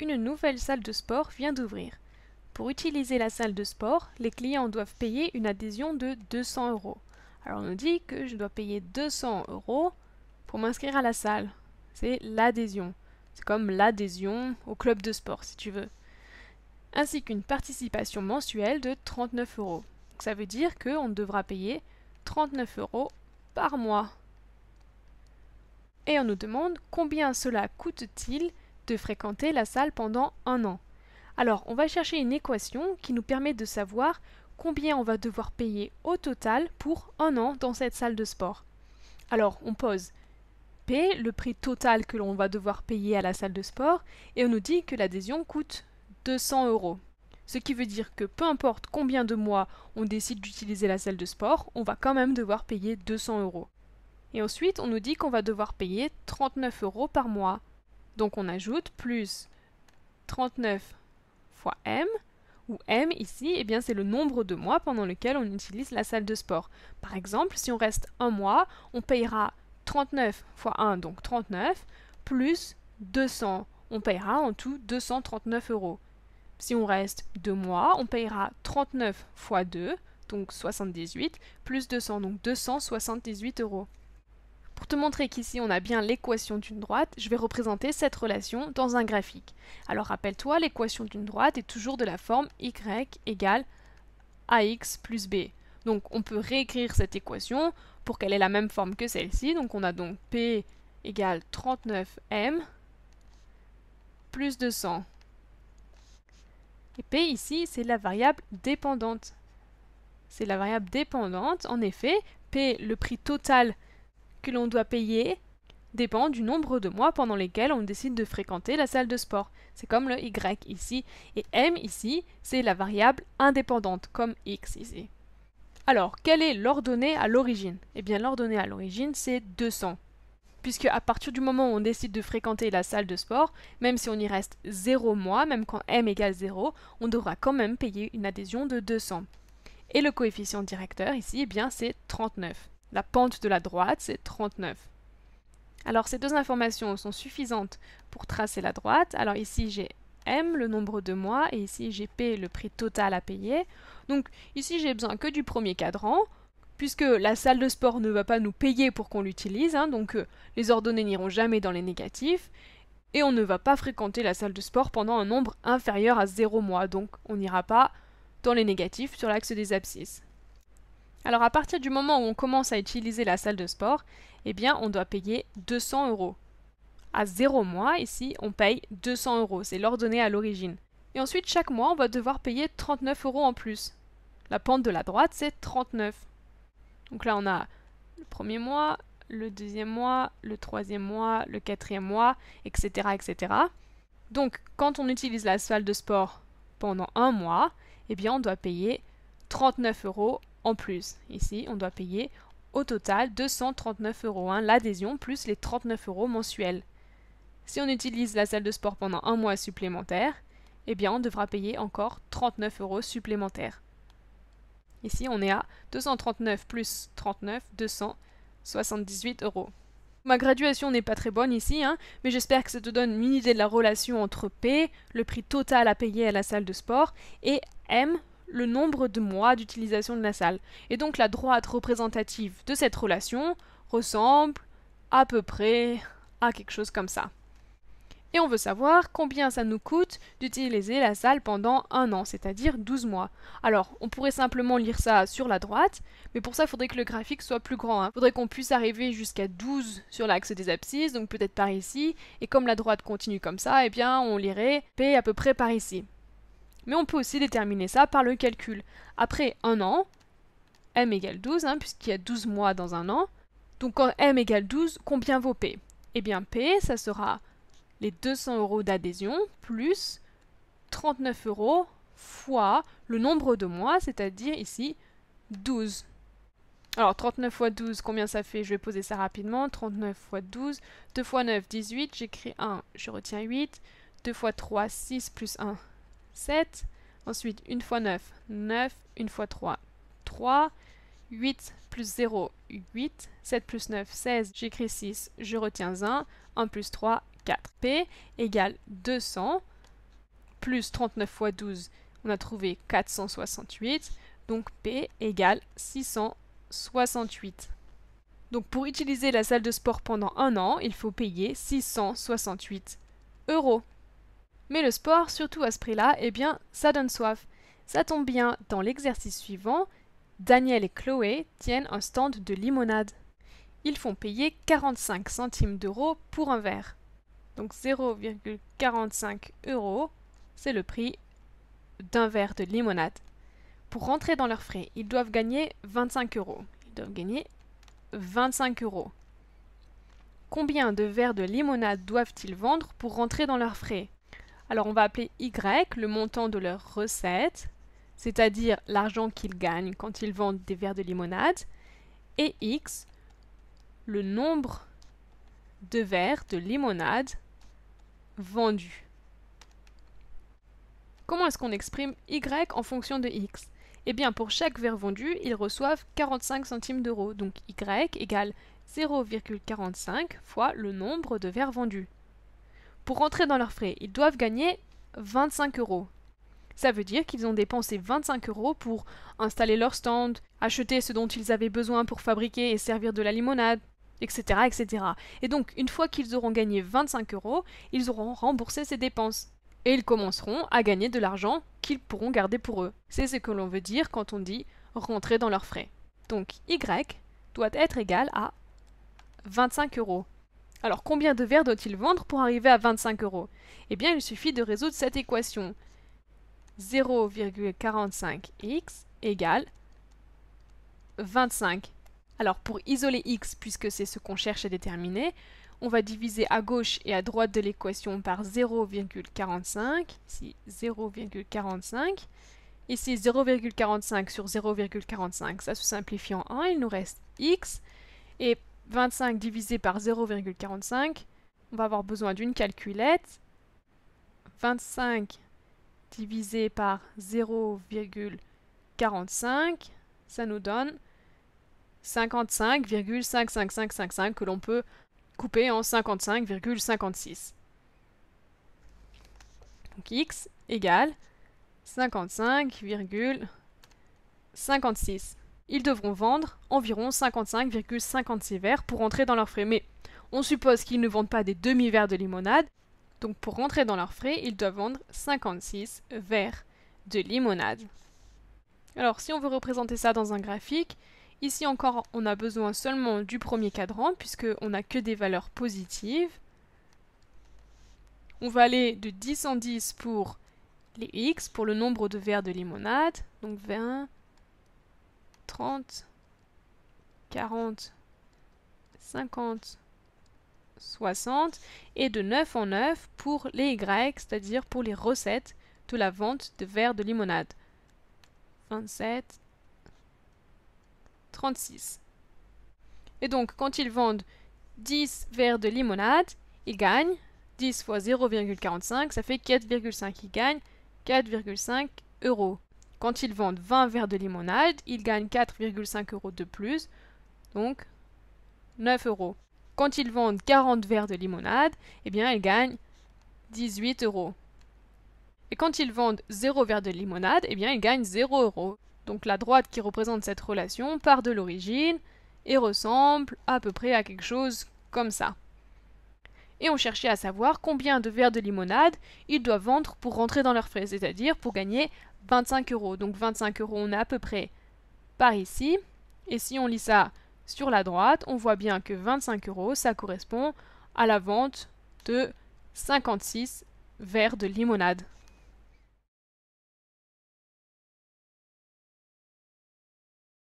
une nouvelle salle de sport vient d'ouvrir. Pour utiliser la salle de sport, les clients doivent payer une adhésion de 200 euros. Alors on nous dit que je dois payer 200 euros pour m'inscrire à la salle. C'est l'adhésion. C'est comme l'adhésion au club de sport, si tu veux. Ainsi qu'une participation mensuelle de 39 euros. ça veut dire qu'on devra payer 39 euros par mois. Et on nous demande combien cela coûte-t-il de fréquenter la salle pendant un an. Alors, on va chercher une équation qui nous permet de savoir combien on va devoir payer au total pour un an dans cette salle de sport. Alors, on pose P, le prix total que l'on va devoir payer à la salle de sport, et on nous dit que l'adhésion coûte 200 euros. Ce qui veut dire que peu importe combien de mois on décide d'utiliser la salle de sport, on va quand même devoir payer 200 euros. Et ensuite, on nous dit qu'on va devoir payer 39 euros par mois donc on ajoute plus 39 fois m, où m ici, eh bien c'est le nombre de mois pendant lequel on utilise la salle de sport. Par exemple, si on reste un mois, on payera 39 fois 1, donc 39, plus 200. On payera en tout 239 euros. Si on reste deux mois, on payera 39 fois 2, donc 78, plus 200, donc 278 euros. Pour te montrer qu'ici on a bien l'équation d'une droite, je vais représenter cette relation dans un graphique. Alors rappelle-toi, l'équation d'une droite est toujours de la forme y égale ax plus b. Donc on peut réécrire cette équation pour qu'elle ait la même forme que celle-ci. Donc on a donc p égale 39m plus 200. Et p ici, c'est la variable dépendante. C'est la variable dépendante. En effet, p, le prix total que l'on doit payer dépend du nombre de mois pendant lesquels on décide de fréquenter la salle de sport. C'est comme le Y ici, et M ici, c'est la variable indépendante, comme X ici. Alors, quelle est l'ordonnée à l'origine Eh bien, l'ordonnée à l'origine, c'est 200. Puisque à partir du moment où on décide de fréquenter la salle de sport, même si on y reste 0 mois, même quand M égale 0, on devra quand même payer une adhésion de 200. Et le coefficient directeur ici, eh bien, c'est 39. La pente de la droite, c'est 39. Alors ces deux informations sont suffisantes pour tracer la droite. Alors ici j'ai M, le nombre de mois, et ici j'ai P, le prix total à payer. Donc ici j'ai besoin que du premier cadran, puisque la salle de sport ne va pas nous payer pour qu'on l'utilise, hein, donc euh, les ordonnées n'iront jamais dans les négatifs, et on ne va pas fréquenter la salle de sport pendant un nombre inférieur à 0 mois, donc on n'ira pas dans les négatifs sur l'axe des abscisses. Alors à partir du moment où on commence à utiliser la salle de sport, eh bien on doit payer 200 euros. À zéro mois, ici, on paye 200 euros, c'est l'ordonnée à l'origine. Et ensuite, chaque mois, on va devoir payer 39 euros en plus. La pente de la droite, c'est 39. Donc là, on a le premier mois, le deuxième mois, le troisième mois, le quatrième mois, etc. etc. Donc, quand on utilise la salle de sport pendant un mois, eh bien, on doit payer 39 euros en plus. Ici, on doit payer au total 239 euros, 1 hein, l'adhésion plus les 39 euros mensuels. Si on utilise la salle de sport pendant un mois supplémentaire, eh bien on devra payer encore 39 euros supplémentaires. Ici, on est à 239 plus 39, 278 euros. Ma graduation n'est pas très bonne ici, hein, mais j'espère que ça te donne une idée de la relation entre P, le prix total à payer à la salle de sport, et M, le nombre de mois d'utilisation de la salle. Et donc la droite représentative de cette relation ressemble à peu près à quelque chose comme ça. Et on veut savoir combien ça nous coûte d'utiliser la salle pendant un an, c'est-à-dire 12 mois. Alors, on pourrait simplement lire ça sur la droite, mais pour ça, il faudrait que le graphique soit plus grand. Il hein. faudrait qu'on puisse arriver jusqu'à 12 sur l'axe des abscisses, donc peut-être par ici, et comme la droite continue comme ça, eh bien, on lirait P à peu près par ici mais on peut aussi déterminer ça par le calcul. Après un an, m égale 12, hein, puisqu'il y a 12 mois dans un an, donc quand m égale 12, combien vaut p Eh bien p, ça sera les 200 euros d'adhésion plus 39 euros fois le nombre de mois, c'est-à-dire ici 12. Alors 39 fois 12, combien ça fait Je vais poser ça rapidement. 39 fois 12, 2 fois 9, 18, j'écris 1, je retiens 8, 2 fois 3, 6 plus 1, 7. Ensuite, 1 fois 9, 9. 1 fois 3, 3. 8 plus 0, 8. 7 plus 9, 16. J'écris 6, je retiens 1. 1 plus 3, 4. P égale 200 plus 39 fois 12, on a trouvé 468. Donc P égale 668. Donc pour utiliser la salle de sport pendant un an, il faut payer 668 euros. Mais le sport, surtout à ce prix-là, eh bien, ça donne soif. Ça tombe bien, dans l'exercice suivant, Daniel et Chloé tiennent un stand de limonade. Ils font payer 45 centimes d'euros pour un verre. Donc 0,45 euros, c'est le prix d'un verre de limonade. Pour rentrer dans leurs frais, ils doivent gagner 25 euros. Ils doivent gagner 25 euros. Combien de verres de limonade doivent-ils vendre pour rentrer dans leurs frais alors on va appeler Y le montant de leur recette, c'est-à-dire l'argent qu'ils gagnent quand ils vendent des verres de limonade, et X le nombre de verres de limonade vendus. Comment est-ce qu'on exprime Y en fonction de X Eh bien, pour chaque verre vendu, ils reçoivent 45 centimes d'euros. Donc Y égale 0,45 fois le nombre de verres vendus. Pour rentrer dans leurs frais, ils doivent gagner 25 euros. Ça veut dire qu'ils ont dépensé 25 euros pour installer leur stand, acheter ce dont ils avaient besoin pour fabriquer et servir de la limonade, etc. etc. Et donc, une fois qu'ils auront gagné 25 euros, ils auront remboursé ces dépenses. Et ils commenceront à gagner de l'argent qu'ils pourront garder pour eux. C'est ce que l'on veut dire quand on dit rentrer dans leurs frais. Donc, Y doit être égal à 25 euros. Alors combien de verres doit-il vendre pour arriver à 25 euros Eh bien, il suffit de résoudre cette équation. 0,45x égale 25. Alors pour isoler x, puisque c'est ce qu'on cherche à déterminer, on va diviser à gauche et à droite de l'équation par 0,45, ici 0,45, ici 0,45 sur 0,45, ça se simplifie en 1, il nous reste x, et 25 divisé par 0,45, on va avoir besoin d'une calculette. 25 divisé par 0,45, ça nous donne 55,55555 que l'on peut couper en 55,56. Donc x égale 55,56 ils devront vendre environ 55,56 verres pour rentrer dans leurs frais. Mais on suppose qu'ils ne vendent pas des demi-verres de limonade, donc pour rentrer dans leurs frais, ils doivent vendre 56 verres de limonade. Alors si on veut représenter ça dans un graphique, ici encore on a besoin seulement du premier cadran puisqu'on n'a que des valeurs positives. On va aller de 10 en 10 pour les x, pour le nombre de verres de limonade, donc 20, 30, 40, 50, 60 et de 9 en 9 pour les Y, c'est-à-dire pour les recettes de la vente de verres de limonade. 27, 36. Et donc, quand ils vendent 10 verres de limonade, ils gagnent 10 fois 0,45, ça fait 4,5. Ils gagnent 4,5 euros. Quand ils vendent 20 verres de limonade, ils gagnent 4,5 euros de plus, donc 9 euros. Quand ils vendent 40 verres de limonade, eh bien ils gagnent 18 euros. Et quand ils vendent 0 verre de limonade, eh bien ils gagnent 0 euros. Donc la droite qui représente cette relation part de l'origine et ressemble à peu près à quelque chose comme ça. Et on cherchait à savoir combien de verres de limonade ils doivent vendre pour rentrer dans leurs frais, c'est-à-dire pour gagner 25 euros. Donc 25 euros, on est à peu près par ici. Et si on lit ça sur la droite, on voit bien que 25 euros, ça correspond à la vente de 56 verres de limonade.